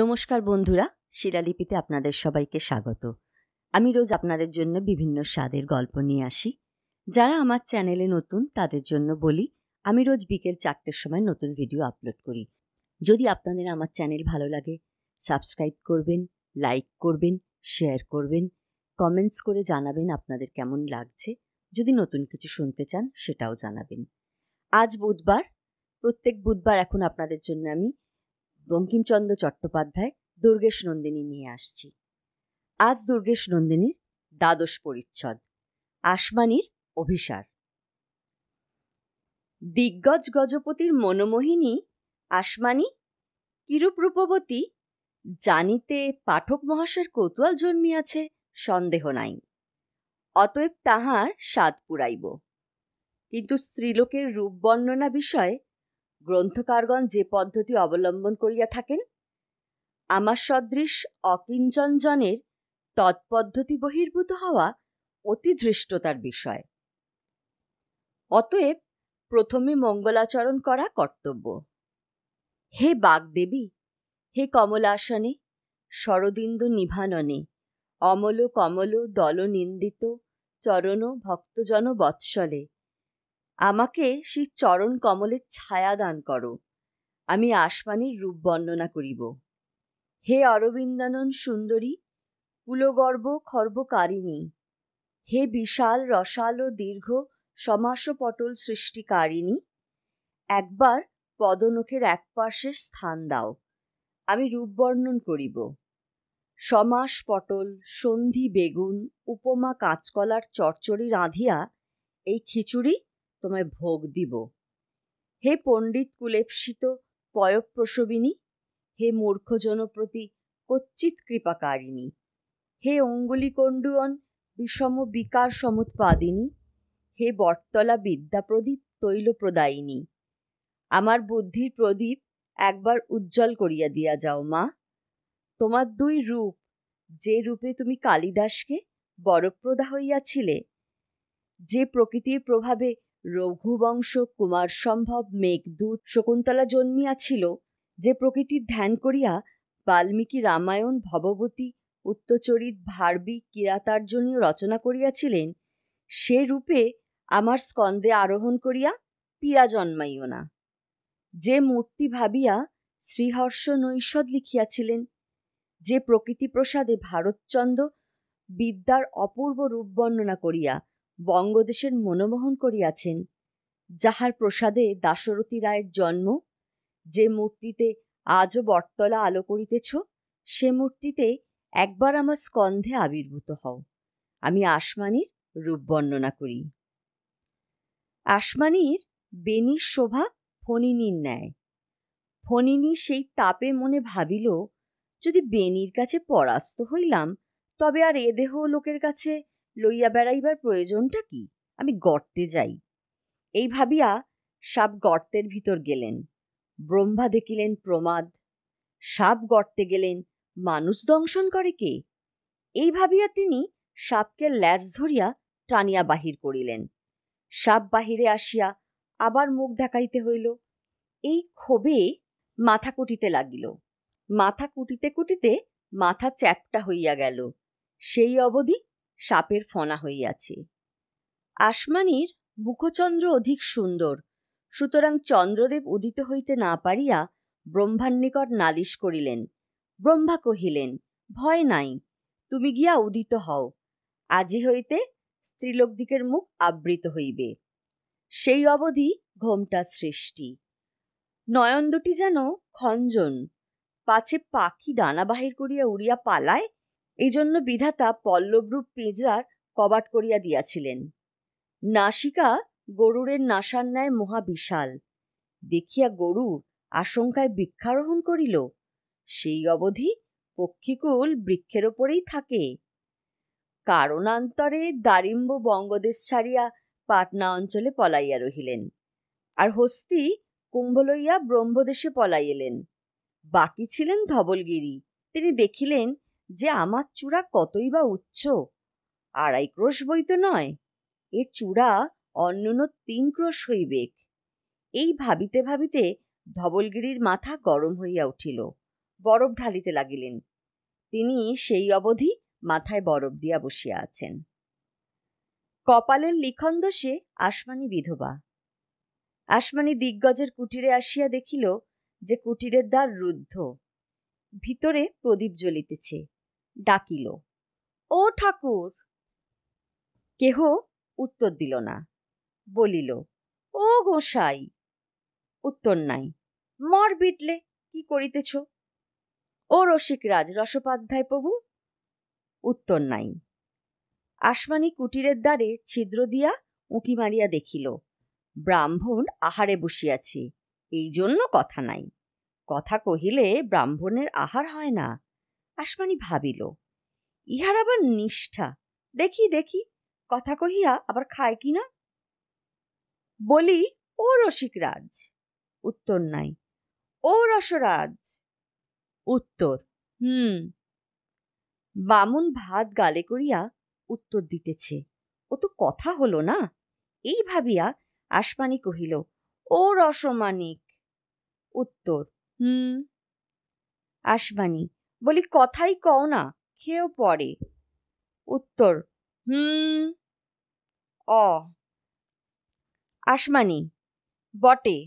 নমস্কার বন্ধুরা শিলালিপিতে আপনাদের সবাইকে স্বাগত আমি রোজ আপনাদের জন্য বিভিন্ন স্বাদের গল্প নিয়ে আসি যারা আমার চ্যানেলে নতুন তাদের জন্য বলি আমি রোজ বিকেল চারটের সময় নতুন ভিডিও আপলোড করি যদি আপনাদের আমার চ্যানেল ভালো লাগে সাবস্ক্রাইব করবেন লাইক করবেন শেয়ার করবেন কমেন্টস করে জানাবেন আপনাদের কেমন লাগছে যদি নতুন কিছু শুনতে চান সেটাও জানাবেন আজ বুধবার প্রত্যেক বুধবার এখন আপনাদের জন্য আমি বঙ্কিমচন্দ্র চট্টোপাধ্যায় দুর্গেশ নন্দিনী নিয়ে আসছি আজ দুর্গেশ নন্দিনীর দ্বাদশ পরিচ্ছদ আসমানির অভিসার দিগ্গজ গজপতির মনোমোহিনী আসমানি কিরূপ রূপবতী জানিতে পাঠক মহাশয়ের কৌতূহল জন্মিয়াছে সন্দেহ নাই অতএব তাহার স্বাদ পুরাইব কিন্তু স্ত্রীলোকের রূপ বর্ণনা বিষয়ে গ্রন্থকারগণ যে পদ্ধতি অবলম্বন করিয়া থাকেন আমার সদৃশ অকিঞ্চনজনের তৎপদ্ধতি বহির্ভূত হওয়া অতি ধৃষ্টতার বিষয় অতএব প্রথমে মঙ্গলাচরণ করা কর্তব্য হে বাগদেবী হে কমলাসনে শরদিন্দু নিভাননে অমল কমল দল নিন্দিত চরণ ভক্তজন বৎসলে আমাকে সেই চরণ কমলের ছায়া দান করো আমি আসমানির রূপ বর্ণনা করিব হে অরবিন্দানন সুন্দরী কুলগর্ব খর্বকারিণী হে বিশাল রসাল ও দীর্ঘ সমাসপটল সৃষ্টিকারিণী একবার পদনখের এক পাশের স্থান দাও আমি রূপ বর্ণন করিব সমাস পটল সন্ধি বেগুন উপমা কাঁচকলার চরচড়ি রাঁধিয়া এই খিচুড়ি তোমায় ভোগ দিব হে পণ্ডিত কুলেপ্সিত পয়প্রসবিনী হে মূর্খজনপ্রতি কচ্চিত কৃপাকারিণী হে অঙ্গুলিকণ্ডুয়ন বিষম বিকার সমুৎপাদিনী হে বটতলা বিদ্যাপ্রদীপ তৈলপ্রদায়িনী আমার বুদ্ধির প্রদীপ একবার উজ্জ্বল করিয়া দিয়া যাও মা তোমার দুই রূপ যে রূপে তুমি কালিদাসকে বরপ্রদা হইয়াছিলে যে প্রকৃতির প্রভাবে রঘুবংশ কুমার সম্ভব মেঘদূত শকুন্তলা জন্মিয়াছিল যে প্রকৃতির ধ্যান করিয়া বাল্মীকি রামায়ণ ভববতী উত্তচরিত ভার্বী কিরাতার্জনীয় রচনা করিয়াছিলেন সে রূপে আমার স্কন্দে আরোহণ করিয়া পীড়া জন্মাইও না যে মূর্তি ভাবিয়া শ্রীহর্ষ নৈষদ লিখিয়াছিলেন যে প্রকৃতি প্রসাদে ভারতচন্দ্র বিদ্যার অপূর্ব রূপ বর্ণনা করিয়া বঙ্গদেশের মনোমোহন করিয়াছেন যাহার প্রসাদে দাশরথী রায়ের জন্ম যে মূর্তিতে আজও বটতলা আলো করিতেছ সে মূর্তিতে একবার আমার স্কন্ধে আবির্ভূত হও আমি আসমানির রূপ বর্ণনা করি আসমানির বেনির শোভা ফণিনীর ন্যায় ফণিনী সেই তাপে মনে ভাবিল যদি বেনির কাছে পরাস্ত হইলাম তবে আর এ দেহ লোকের কাছে লইয়া বেড়াইবার প্রয়োজনটা কি আমি গর্তে যাই এই ভাবিয়া সাপ গর্তের ভিতর গেলেন ব্রহ্মা দেখিলেন প্রমাদ সাপ গর্তে গেলেন মানুষ দংশন করে কে এই ভাবিয়া তিনি সাপকে ল্যাজ ধরিয়া টানিয়া বাহির করিলেন সাপ বাহিরে আসিয়া আবার মুখ দেখাইতে হইল এই ক্ষোভে মাথা কুটিতে লাগিল মাথা কুটিতে কুটিতে মাথা চ্যাপটা হইয়া গেল সেই অবধি সাপের ফনা হইয়াছে আসমানির মুখচন্দ্র অধিক সুন্দর সুতরাং চন্দ্রদেব উদিত হইতে না পারিয়া ব্রহ্মার নিকট নালিশ করিলেন ব্রহ্মা কহিলেন ভয় নাই তুমি গিয়া উদিত হও আজি হইতে স্ত্রীলোকদিকের মুখ আবৃত হইবে সেই অবধি ঘোমটা সৃষ্টি নয়ন দুটি যেন খঞ্জন পাছে পাখি ডানা বাহির করিয়া উড়িয়া পালায় এই জন্য বিধাতা পল্লবরূপ পেঁজরার কবাট করিয়া দিয়াছিলেন নাসিকা গরুরের নাসার ন্যায় মহাবিশাল দেখিয়া গরুর আশঙ্কায় বৃক্ষারোহণ করিল সেই অবধি পক্ষীকুল বৃক্ষের ওপরেই থাকে কারণান্তরে দারিম্ব বঙ্গদেশ ছাড়িয়া পাটনা অঞ্চলে পলাইয়া রহিলেন আর হস্তি কুম্ভ লইয়া ব্রহ্মদেশে পলাইলেন বাকি ছিলেন ধবলগিরি তিনি দেখিলেন যে আমার চূড়া কতই বা উচ্চ আড়াই ক্রোশ বই তো নয় এ চূড়া অন্যন তিন ক্রোশ হইবেক এই ভাবিতে ভাবিতে ধবলগিরির মাথা গরম হইয়া উঠিল বরফ ঢালিতে লাগিলেন তিনি সেই অবধি মাথায় বরফ দিয়া বসিয়া আছেন কপালের লিখন দোষে আসমানি বিধবা আসমানি দিগ্গজের কুটিরে আসিয়া দেখিল যে কুটিরের দ্বার রুদ্ধ ভিতরে প্রদীপ জ্বলিতেছে ডাকিল ও ঠাকুর কেহ উত্তর দিল না বলিল ও গোসাই উত্তর নাই মর বিটলে কি করিতেছ ও রসিকরাজ রসোপাধ্যায় প্রভু উত্তর নাই আসমানি কুটিরের দ্বারে ছিদ্র দিয়া উঁকি মারিয়া দেখিল ব্রাহ্মণ আহারে বসিয়াছে এই জন্য কথা নাই কথা কহিলে ব্রাহ্মণের আহার হয় না আসমানি ভাবিল ইহার আবার নিষ্ঠা দেখি দেখি কথা কহিয়া আবার খায় কি না বলি ও রসিকরাজ উত্তর নাই ও রসরাজ উত্তর হুম বামুন ভাত গালে করিয়া উত্তর দিতেছে ও তো কথা হলো না এই ভাবিয়া আসমানি কহিল ও রসমানিক উত্তর হুম আসবানি বলি কথাই কও না খেয়েও পড়ে উত্তর হুম অ আসমানি বটে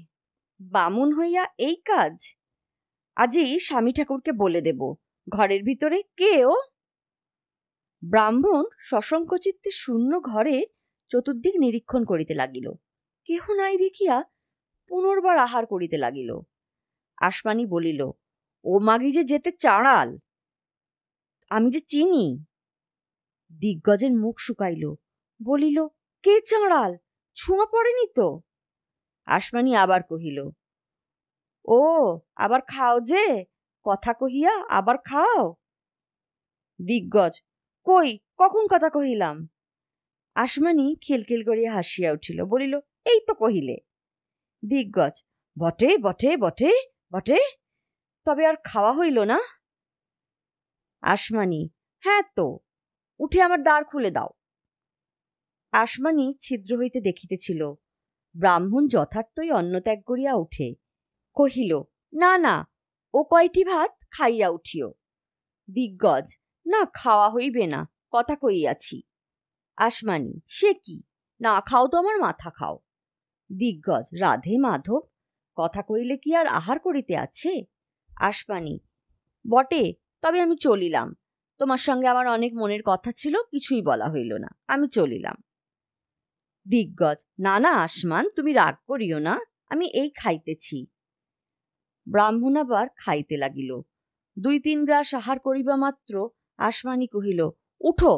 বামুন হইয়া এই কাজ আজই স্বামী ঠাকুরকে বলে দেব ঘরের ভিতরে কেও ব্রাহ্মণ সসংকচিত্তে শূন্য ঘরে চতুর্দিক নিরীক্ষণ করিতে লাগিল কেহ নাই দেখিয়া পুনর্বার আহার করিতে লাগিল আসমানি বলিল ও মাগি যে যেতে চাঁড়াল আমি যে চিনি দিগ্গজের মুখ শুকাইল বলিল কে চাঁড়াল ছুঁয়া পড়েনি তো আসমানি আবার কহিল ও আবার খাও যে কথা কহিয়া আবার খাও দিগ্গজ কই কখন কথা কহিলাম আসমানি খিলখিল করিয়া হাসিয়া উঠিল বলিল এই তো কহিলে দিগ্গজ বটে বটে বটে বটে তবে আর খাওয়া হইল না আসমানি হ্যাঁ তো উঠে আমার দ্বার খুলে দাও আসমানি ছিদ্র হইতে দেখিতেছিল ব্রাহ্মণ যথার্থই অন্ন ত্যাগ করিয়া উঠে কহিল না না ও কয়টি ভাত খাইয়া উঠিও দিগ্গজ না খাওয়া হইবে না কথা কইয়াছি আসমানি সে কি না খাও তো আমার মাথা খাও দিগ্গজ রাধে মাধব কথা কইলে কি আর আহার করিতে আছে আসবানি বটে তবে আমি চলিলাম তোমার সঙ্গে আমার অনেক মনের কথা ছিল কিছুই বলা হইল না আমি চলিলাম দিগ্গজ না না আসমান তুমি রাগ করিও না আমি এই খাইতেছি ব্রাহ্মণ আবার খাইতে লাগিল দুই তিন গ্রাস আহার করিবা মাত্র আসমানি কহিল উঠো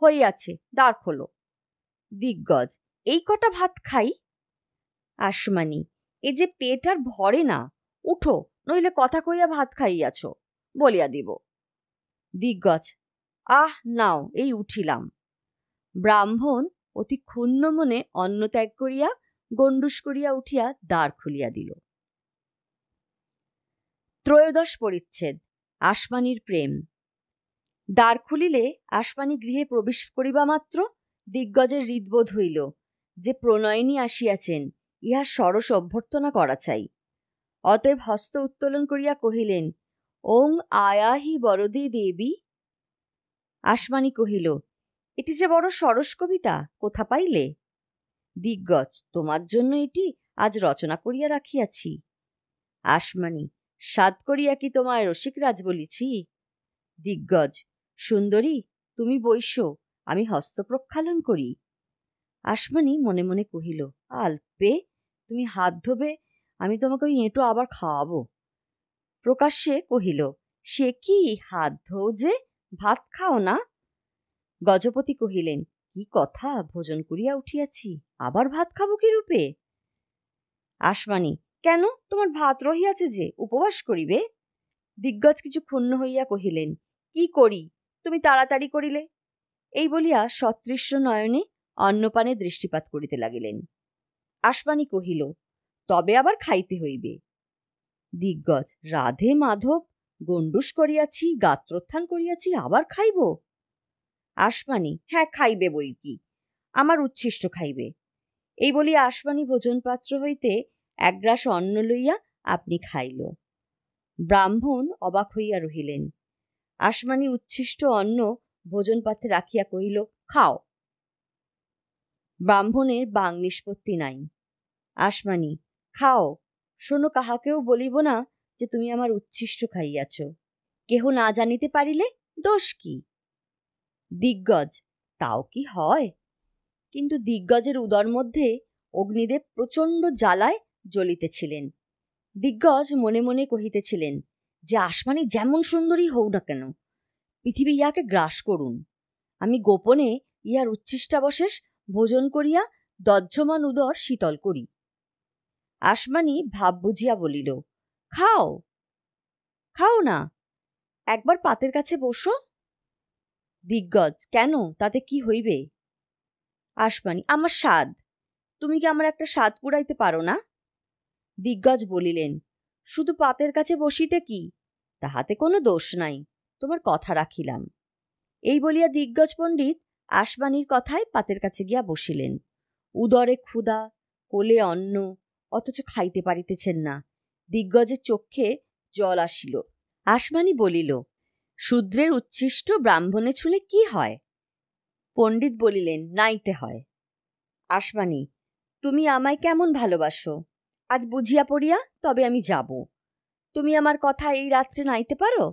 হইয়াছে দাঁড় খোলো দিগ্গজ এই কটা ভাত খাই আসমানি এ যে পেট আর ভরে না উঠো নইলে কথা কইয়া ভাত খাইয়াছ বলিয়া দিব দিগ্গজ আহ নাও এই উঠিলাম ব্রাহ্মণ অতি ক্ষুণ্ণ মনে অন্ন ত্যাগ করিয়া গণ্ডুস করিয়া উঠিয়া দ্বার খুলিয়া দিল ত্রয়োদশ পরিচ্ছেদ আসমানির প্রেম দ্বার খুলিলে আসমানি গৃহে প্রবেশ করিবা মাত্র দিগ্গজের হৃদবোধ হইল যে প্রণয়নী আসিয়াছেন ইহা সরস অভ্যর্থনা করা চাই অতএব হস্ত উত্তোলন করিয়া কহিলেন ওং আয়াহি বরদি দেবী আসমানি কহিল এটি যে বড় সরস কবিতা কোথা পাইলে দিগ্গজ তোমার জন্য এটি আজ রচনা করিয়া রাখিয়াছি আসমানি সাদ করিয়া কি তোমায় রসিকরাজ বলিছি দিগ্গজ সুন্দরী তুমি বৈশ আমি হস্ত প্রক্ষালন করি আসমানি মনে মনে কহিল আলপে তুমি হাত ধোবে আমি তোমাকে ওই এঁটো আবার খাওয়াবো প্রকাশ্যে কহিল সে কি হাত ধোও যে ভাত খাও না গজপতি কহিলেন কি কথা ভোজন করিয়া উঠিয়াছি আবার ভাত খাবো কি রূপে আসমানি কেন তোমার ভাত রহিয়াছে যে উপবাস করিবে দিগ্গজ কিছু ক্ষুণ্ণ হইয়া কহিলেন কি করি তুমি তাড়াতাড়ি করিলে এই বলিয়া সতৃশ্য নয়নে অন্নপানে দৃষ্টিপাত করিতে লাগিলেন আসমানি কহিল তবে আবার খাইতে হইবে দিগ্গজ রাধে মাধব গণ্ডুস করিয়াছি গাত্রোত্থান করিয়াছি আবার খাইব আসমানি হ্যাঁ খাইবে বই কি আমার উচ্ছিষ্ট খাইবে এই বলিয়া আসমানি ভোজনপাত্র হইতে এক গ্রাস অন্ন লইয়া আপনি খাইল ব্রাহ্মণ অবাক হইয়া রহিলেন আসমানি উচ্ছিষ্ট অন্ন ভোজনপাত্রে রাখিয়া কহিল খাও ব্রাহ্মণের বাং নিষ্পত্তি নাই আসমানি খাও শোনো কাহাকেও বলিব না যে তুমি আমার উচ্ছিষ্ট খাইয়াছ কেহ না জানিতে পারিলে দোষ কি দিগ্গজ তাও কি হয় কিন্তু দিগ্গজের উদর মধ্যে অগ্নিদেব প্রচণ্ড জ্বালায় জ্বলিতেছিলেন দিগ্গজ মনে মনে কহিতেছিলেন যে আসমানি যেমন সুন্দরী হও না কেন পৃথিবী ইহাকে গ্রাস করুন আমি গোপনে ইহার উচ্ছিষ্টাবশেষ ভোজন করিয়া দজ্জমান উদর শীতল করি আসমানি ভাব বুঝিয়া বলিল খাও খাও না একবার পাতের কাছে বসো দিগ্গজ কেন তাতে কি হইবে আসমানি আমার স্বাদ তুমি কি আমার একটা স্বাদ পুরাইতে পারো না দিগ্গজ বলিলেন শুধু পাতের কাছে বসিতে কি তাহাতে কোনো দোষ নাই তোমার কথা রাখিলাম এই বলিয়া দিগ্গজ পণ্ডিত আশবাণীর কথায় পাতের কাছে গিয়া বসিলেন উদরে ক্ষুদা কোলে অন্ন অথচ খাইতে পারিতেছেন না দিগ্গজের চক্ষে জল আসিল আসমানি বলিল শূদ্রের উচ্ছিষ্ট ব্রাহ্মণে ছুলে কি হয় পণ্ডিত বলিলেন নাইতে হয় আসমানি তুমি আমায় কেমন ভালোবাসো আজ বুঝিয়া পড়িয়া তবে আমি যাব তুমি আমার কথা এই রাত্রে নাইতে পারো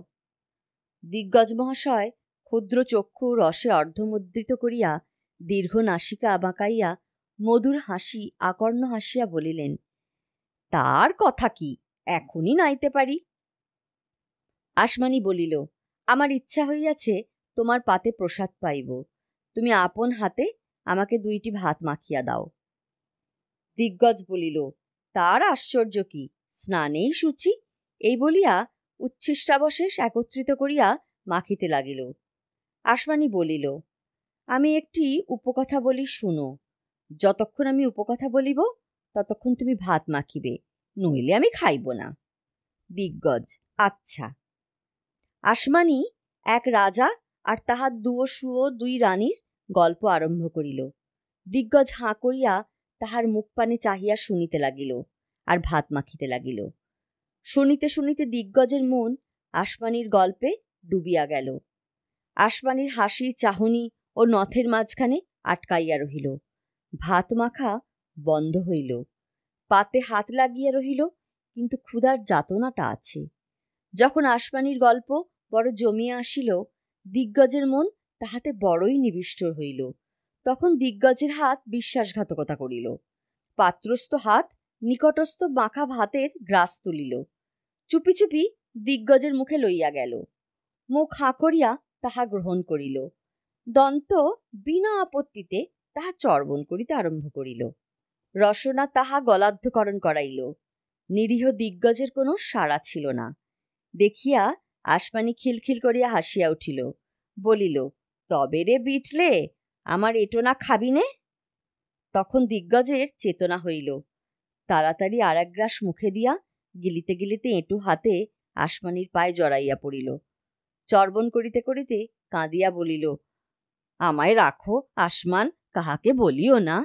দিগ্গজ মহাশয় ক্ষুদ্র চক্ষু রসে অর্ধমুদ্রিত করিয়া দীর্ঘ নাসিকা বাঁকাইয়া মধুর হাসি আকর্ণ হাসিয়া বলিলেন তার কথা কি এখনই নাইতে পারি আসমানি বলিল আমার ইচ্ছা হইয়াছে তোমার পাতে প্রসাদ পাইব তুমি আপন হাতে আমাকে দুইটি ভাত মাখিয়া দাও দিগ্গজ বলিল তার আশ্চর্য কি স্নানেই সূচি এই বলিয়া উচ্ছিষ্টাবশেষ একত্রিত করিয়া মাখিতে লাগিল আসমানি বলিল আমি একটি উপকথা বলি শুনো যতক্ষণ আমি উপকথা বলিব ততক্ষণ তুমি ভাত মাখিবে নইলে আমি খাইব না দিগ্গজ আচ্ছা আসমানি এক রাজা আর তাহার দুও সুও দুই রানীর গল্প আরম্ভ করিল দিগ্গজ হাঁ করিয়া তাহার মুখ পানে চাহিয়া শুনিতে লাগিল আর ভাত মাখিতে লাগিল শুনিতে শুনিতে দিগ্গজের মন আসমানির গল্পে ডুবিয়া গেল আসমানির হাসি চাহনি ও নথের মাঝখানে আটকাইয়া রহিল ভাত মাখা বন্ধ হইল পাতে হাত লাগিয়া রহিল কিন্তু ক্ষুধার যাতনাটা আছে যখন আসমানির গল্প বড় জমিয়া আসিল দিগ্গজের মন তাহাতে বড়ই নিবিষ্ট হইল তখন দিগ্গজের হাত বিশ্বাসঘাতকতা করিল পাত্রস্থ হাত নিকটস্থ মাখা ভাতের গ্রাস তুলিল চুপি চুপি দিগ্গজের মুখে লইয়া গেল মুখ হাঁ করিয়া তাহা গ্রহণ করিল দন্ত বিনা আপত্তিতে তাহা চর্বণ করিতে আরম্ভ করিল রসনা তাহা গলাধ্যকরণ করাইল নিরীহ দিগ্গজের কোনো সাড়া ছিল না দেখিয়া আসমানি খিলখিল করিয়া হাসিয়া উঠিল বলিল তবে রে বিটলে আমার এটোনা খাবি নে তখন দিগ্গজের চেতনা হইল তাড়াতাড়ি আর এক গ্রাস মুখে দিয়া গিলিতে গিলিতে এঁটু হাতে আসমানির পায়ে জড়াইয়া পড়িল চর্বণ করিতে করিতে কাঁদিয়া বলিল আমায় রাখো আসমান কাহাকে বলিও না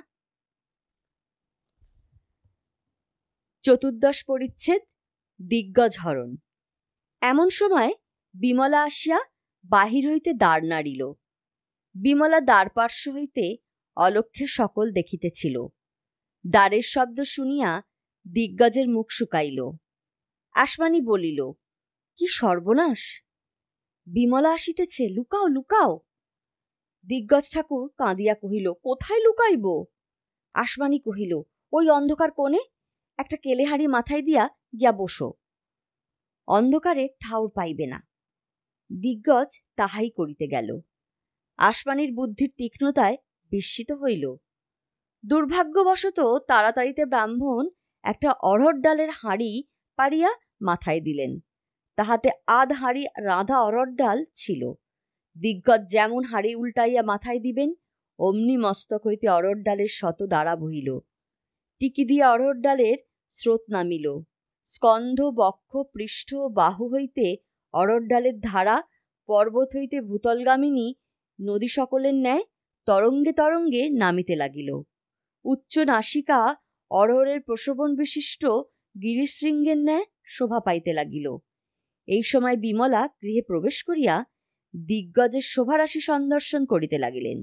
চতুর্দশ পরিচ্ছেদ দিগ্গজ হরণ এমন সময় বিমলা আসিয়া বাহির হইতে দ্বার নাড়িল বিমলা দ্বার পার্শ্ব হইতে অলক্ষে সকল দেখিতেছিল দ্বারের শব্দ শুনিয়া দিগ্গজের মুখ শুকাইল আসমানি বলিল কি সর্বনাশ বিমলা আসিতেছে লুকাও লুকাও দিগ্গজ ঠাকুর কাঁদিয়া কহিল কোথায় লুকাইব আসমানি কহিল ওই অন্ধকার কোণে একটা কেলেহারি মাথায় দিয়া গিয়া বসো অন্ধকারে ঠাউর পাইবে না দিগ্গজ তাহাই করিতে গেল আসমানির বুদ্ধির তীক্ষ্ণতায় বিস্মিত হইল দুর্ভাগ্যবশত তাড়াতাড়িতে ব্রাহ্মণ একটা অড়হর ডালের হাঁড়ি পাড়িয়া মাথায় দিলেন তাহাতে আধ হাঁড়ি রাঁধা অরড় ডাল ছিল দিগ্গত যেমন হাঁড়ি উল্টাইয়া মাথায় দিবেন অমনি মস্তক হইতে অরড় ডালের শত দ্বারা বহিল টিকি দিয়া অরড় ডালের স্রোত নামিল স্কন্ধ বক্ষ পৃষ্ঠ বাহু হইতে অরড় ডালের ধারা পর্বত হইতে ভূতলগামিনী নদী সকলের ন্যায় তরঙ্গে তরঙ্গে নামিতে লাগিল উচ্চ নাসিকা অরহরের প্রশোভন বিশিষ্ট গিরিশৃঙ্গের ন্যায় শোভা পাইতে লাগিল এই সময় বিমলা গৃহে প্রবেশ করিয়া দিগ্গজের শোভারাশি সন্দর্শন করিতে লাগিলেন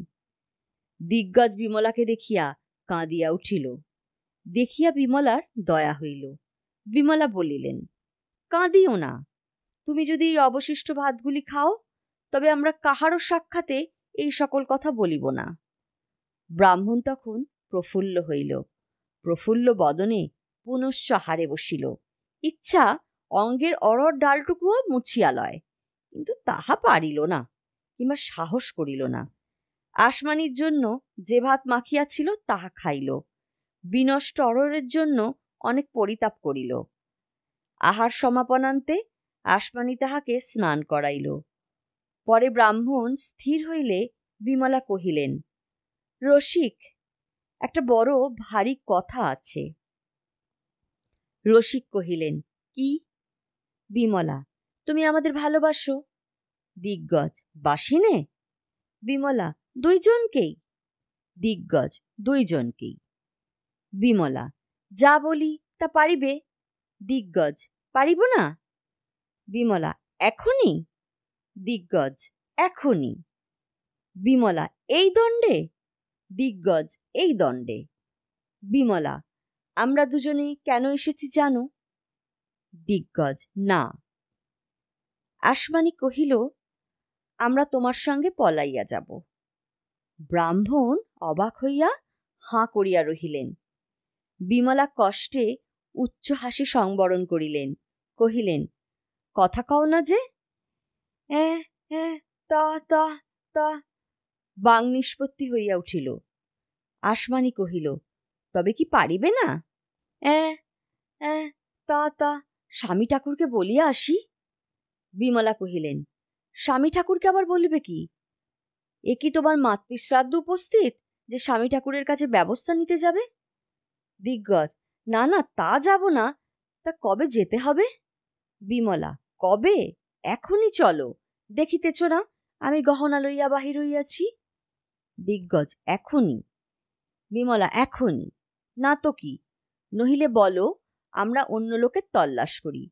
দিগ্গজ বিমলাকে দেখিয়া কাঁদিয়া উঠিল দেখিয়া বিমলার দয়া হইল বিমলা বলিলেন কাঁদিও না তুমি যদি এই অবশিষ্ট ভাতগুলি খাও তবে আমরা কাহারও সাক্ষাতে এই সকল কথা বলিব না ব্রাহ্মণ তখন প্রফুল্ল হইল প্রফুল্ল বদনে পুনশ্চ হারে বসিল ইচ্ছা অঙ্গের অরর ডালটুকুও মুছিয়া লয় কিন্তু তাহা পারিল না কিংবা সাহস করিল না আসমানির জন্য যে ভাত মাখিয়াছিল তাহা খাইল বিনষ্ট অররের জন্য অনেক পরিতাপ করিল আহার সমাপনান্তে আসমানি তাহাকে স্নান করাইল পরে ব্রাহ্মণ স্থির হইলে বিমলা কহিলেন রসিক একটা বড় ভারী কথা আছে রসিক কহিলেন কি বিমলা তুমি আমাদের ভালোবাসো দিগ্গজ বাসিনে বিমলা দুইজনকেই দিগ্গজ দুইজনকেই বিমলা যা বলি তা পারিবে দিগ্গজ পারিব না বিমলা এখনই দিগ্গজ এখনই বিমলা এই দণ্ডে দিগ্গজ এই দণ্ডে বিমলা আমরা দুজনে কেন এসেছি জানো দিগ্গজ না আসমানি কহিল আমরা তোমার সঙ্গে পলাইয়া যাব ব্রাহ্মণ অবাক হইয়া হাঁ করিয়া রহিলেন বিমলা কষ্টে উচ্চ হাসি সংবরণ করিলেন কহিলেন কথা কও না যে বাং নিষ্পত্তি হইয়া উঠিল আসমানি কহিল তবে কি পারিবে না তা তা স্বামী ঠাকুরকে বলিয়া আসি বিমলা কহিলেন স্বামী ঠাকুরকে আবার বলিবে কি এ কি তোমার মাতৃশ্রাদ্ধ উপস্থিত যে স্বামী ঠাকুরের কাছে ব্যবস্থা নিতে যাবে দিগ্গজ না না তা যাব না তা কবে যেতে হবে বিমলা কবে এখনই চলো দেখিতেছ না আমি গহনা লইয়া বাহির হইয়াছি দিগ্গজ এখনই বিমলা এখনই না তো কি নহিলে বলো আমরা অন্য লোকের তল্লাশ করি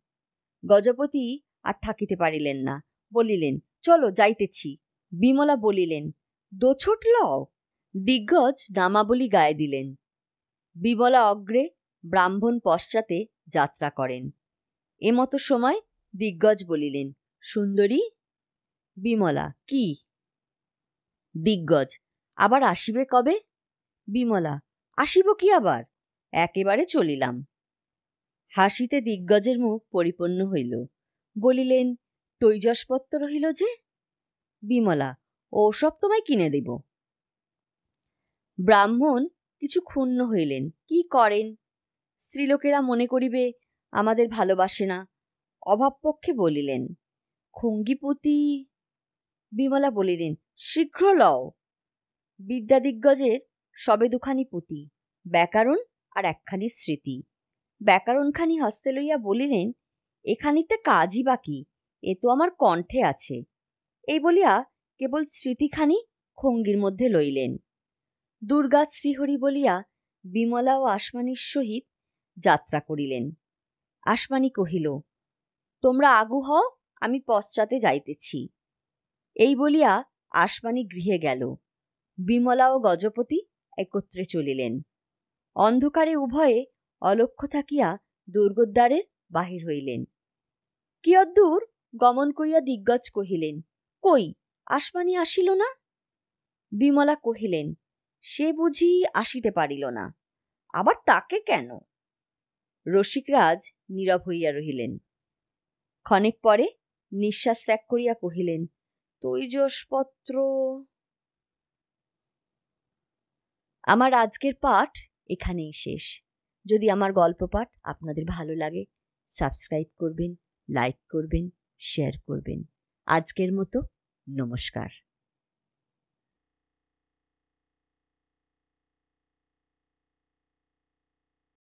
গজপতি আর থাকিতে পারিলেন না বলিলেন চলো যাইতেছি বিমলা বলিলেন দোছট লও দিগ্গজ নামাবলি গায়ে দিলেন বিমলা অগ্রে ব্রাহ্মণ পশ্চাতে যাত্রা করেন এমতো সময় দিগ্গজ বলিলেন সুন্দরী বিমলা কি দিগ্গজ আবার আসিবে কবে বিমলা আসিব কি আবার একেবারে চলিলাম হাসিতে দিগ্গজের মুখ পরিপূর্ণ হইল বলিলেন তৈজসপত্র রহিল যে বিমলা ওসব তোমায় কিনে দেব ব্রাহ্মণ কিছু ক্ষুণ্ণ হইলেন কি করেন স্ত্রীলোকেরা মনে করিবে আমাদের ভালোবাসে না অভাব পক্ষে বলিলেন খুঙ্গিপতি বিমলা বলিলেন শীঘ্র লও বিদ্যাদিগ্গজের সবে দুখানি পুঁতি ব্যাকরণ আর একখানি স্মৃতি ব্যাকরণখানি হস্তে লইয়া বলিলেন এখানিতে কাজই বাকি এ তো আমার কণ্ঠে আছে এই বলিয়া কেবল স্মৃতিখানি খঙ্গির মধ্যে লইলেন দুর্গা শ্রীহরি বলিয়া বিমলা ও আসমানির সহিত যাত্রা করিলেন আসমানি কহিল তোমরা আগু হও আমি পশ্চাতে যাইতেছি এই বলিয়া আসমানি গৃহে গেল বিমলা ও গজপতি একত্রে চলিলেন অন্ধকারে উভয়ে অলক্ষ থাকিয়া দুর্গোদ্বারের বাহির হইলেন কিয়দ্দূর গমন করিয়া দিগ্গজ কহিলেন কই আসমানি আসিল না বিমলা কহিলেন সে বুঝি আসিতে পারিল না আবার তাকে কেন রসিকরাজ নীরব হইয়া রহিলেন ক্ষণেক পরে নিঃশ্বাস ত্যাগ করিয়া কহিলেন তৈজসপত্র আমার আজকের পাঠ এখানেই শেষ যদি আমার গল্প পাঠ আপনাদের ভালো লাগে সাবস্ক্রাইব করবেন লাইক করবেন শেয়ার করবেন আজকের মতো নমস্কার